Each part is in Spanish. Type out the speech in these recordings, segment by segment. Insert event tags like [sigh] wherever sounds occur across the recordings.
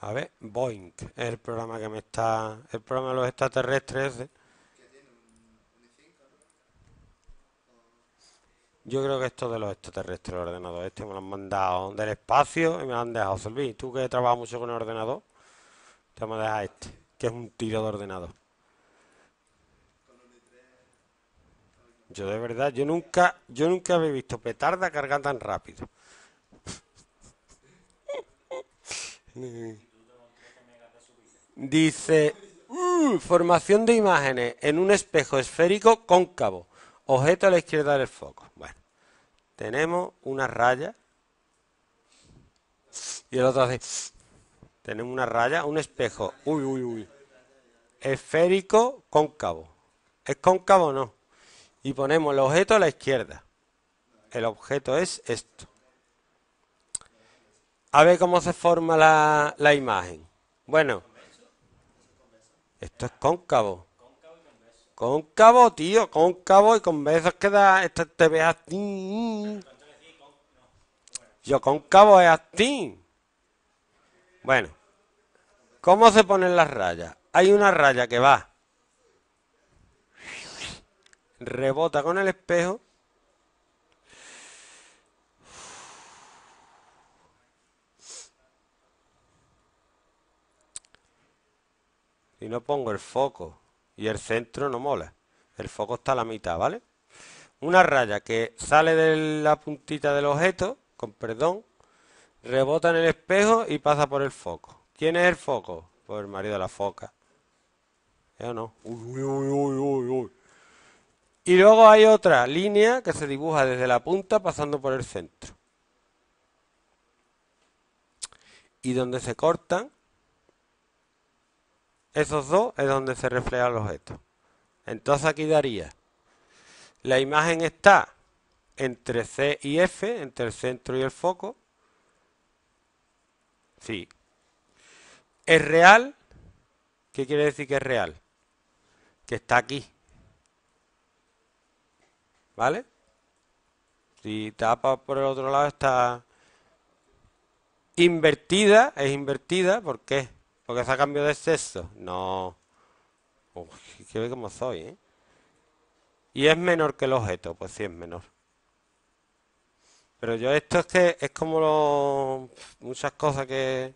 A ver, Boeing, el programa que me está. El programa de los extraterrestres. Yo creo que esto de los extraterrestres, el ordenador este me lo han mandado del espacio y me lo han dejado servir. Tú que trabajas mucho con el ordenador, te vamos a este, que es un tiro de ordenador. Yo de verdad, yo nunca, yo nunca había visto petarda cargar tan rápido. Dice, mm, formación de imágenes en un espejo esférico cóncavo, objeto a la izquierda del foco. Bueno, tenemos una raya y el otro hace, tenemos una raya, un espejo, uy, uy, uy, esférico cóncavo. ¿Es cóncavo o no? Y ponemos el objeto a la izquierda. El objeto es esto a ver cómo se forma la, imagen. Bueno, esto es cóncavo. Cóncavo, tío, cóncavo y con besos queda, Este te ve así. Yo cóncavo es así. Bueno, ¿cómo se ponen las rayas? Hay una raya que va, rebota con el espejo Y no pongo el foco y el centro no mola. El foco está a la mitad, ¿vale? Una raya que sale de la puntita del objeto, con perdón, rebota en el espejo y pasa por el foco. ¿Quién es el foco? por pues el marido de la foca. ¿Ya ¿Eh no? y luego hay otra línea que se dibuja desde la punta pasando por el centro. Y donde se cortan esos dos es donde se refleja el objeto. Entonces aquí daría. La imagen está entre C y F, entre el centro y el foco. Sí. Es real. ¿Qué quiere decir que es real? Que está aquí. ¿Vale? Si tapa por el otro lado está invertida, es invertida, porque porque se ha cambiado de sexo. No. Uy, que ve como soy, ¿eh? Y es menor que el objeto, pues sí es menor. Pero yo esto es que es como muchas cosas que,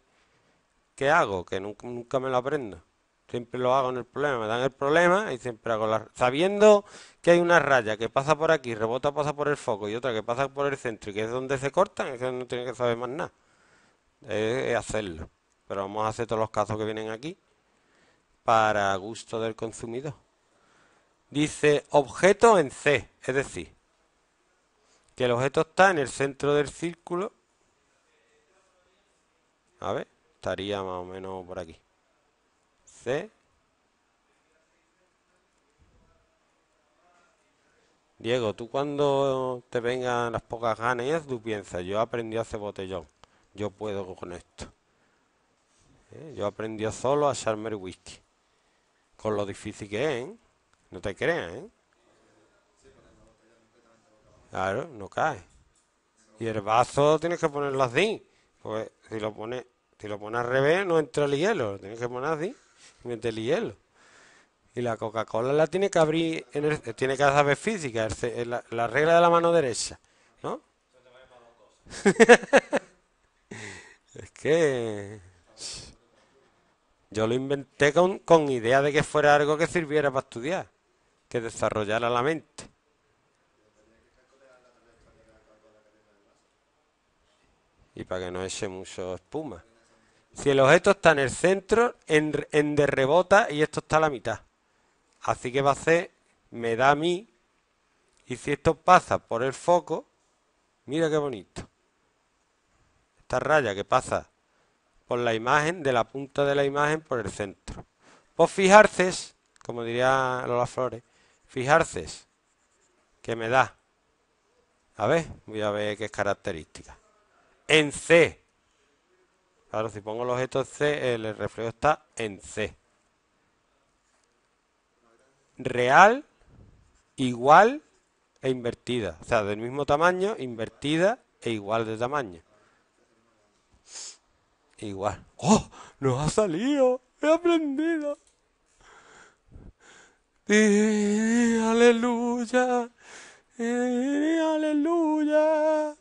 que hago, que nunca, me lo aprendo. Siempre lo hago en el problema, me dan el problema y siempre hago la... Sabiendo que hay una raya que pasa por aquí, rebota, pasa por el foco y otra que pasa por el centro y que es donde se cortan, es no tiene que saber más nada. es hacerlo pero vamos a hacer todos los casos que vienen aquí para gusto del consumidor. Dice objeto en C, es decir, que el objeto está en el centro del círculo. A ver, estaría más o menos por aquí. C. Diego, tú cuando te vengan las pocas ganas, tú piensas, yo aprendí a hacer botellón, yo puedo con esto. Eh, yo aprendí solo a echarme el whisky. Con lo difícil que es, ¿eh? No te creas, ¿eh? Claro, no cae. Y el vaso tienes que ponerlo así. Pues si lo pones si lo pones al revés, no entra el hielo. tienes que poner así y el hielo. Y la Coca-Cola la tiene que abrir, tiene que saber física, la, regla de la mano derecha, ¿no? [laughs] es que... Yo lo inventé con, con idea de que fuera algo que sirviera para estudiar, que desarrollara la mente. Y para que no eche mucho espuma. Si el objeto está en el centro, en, en de rebota y esto está a la mitad. Así que va a ser, me da a mí, y si esto pasa por el foco, mira qué bonito. Esta raya que pasa con la imagen de la punta de la imagen por el centro. Pues fijarse, como diría Lola Flores, fijarse que me da. A ver, voy a ver qué característica. En C. Claro, si pongo el objeto C, el reflejo está en C. Real, igual e invertida. O sea, del mismo tamaño, invertida e igual de tamaño. Igual. ¡Oh! ¡Nos ha salido! ¡He aprendido! aleluya. aleluya.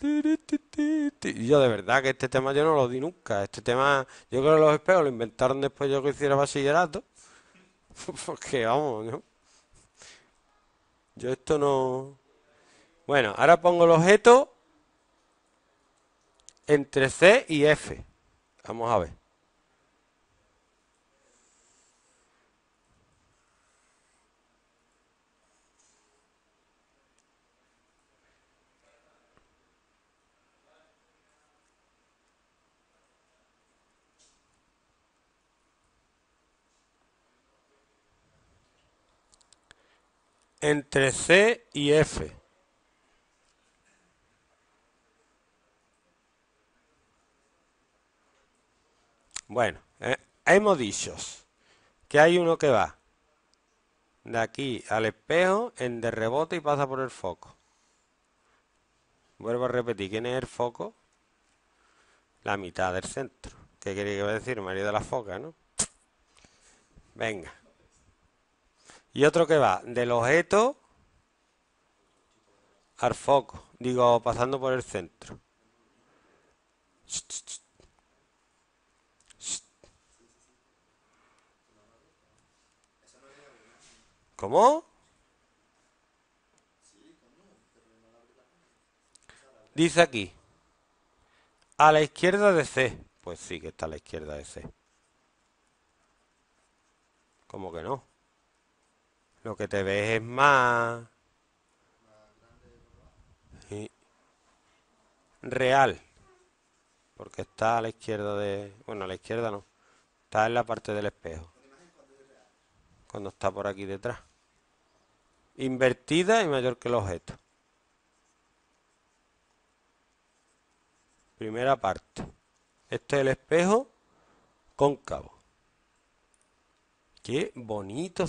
yo de verdad que este tema yo no lo di nunca. Este tema, yo creo que los espejos lo inventaron después yo que hiciera bachillerato. [laughs] Porque vamos, ¿no? Yo esto no... Bueno, ahora pongo el objeto entre C y F. Vamos a ver. entre C y F. Bueno, eh, hemos dicho que hay uno que va de aquí al espejo en de rebote y pasa por el foco. Vuelvo a repetir, ¿quién es el foco? La mitad del centro. ¿Qué quería que va a decir? María de la foca, ¿no? Venga. Y otro que va del objeto al foco, digo, pasando por el centro. ¿Cómo? Dice aquí, a la izquierda de C. Pues sí que está a la izquierda de C. ¿Cómo que no? Lo que te ves es más... Real. Porque está a la izquierda de... Bueno, a la izquierda no. Está en la parte del espejo. Cuando está por aquí detrás invertida y mayor que el objeto. Primera parte. Este es el espejo cóncavo. Qué bonito.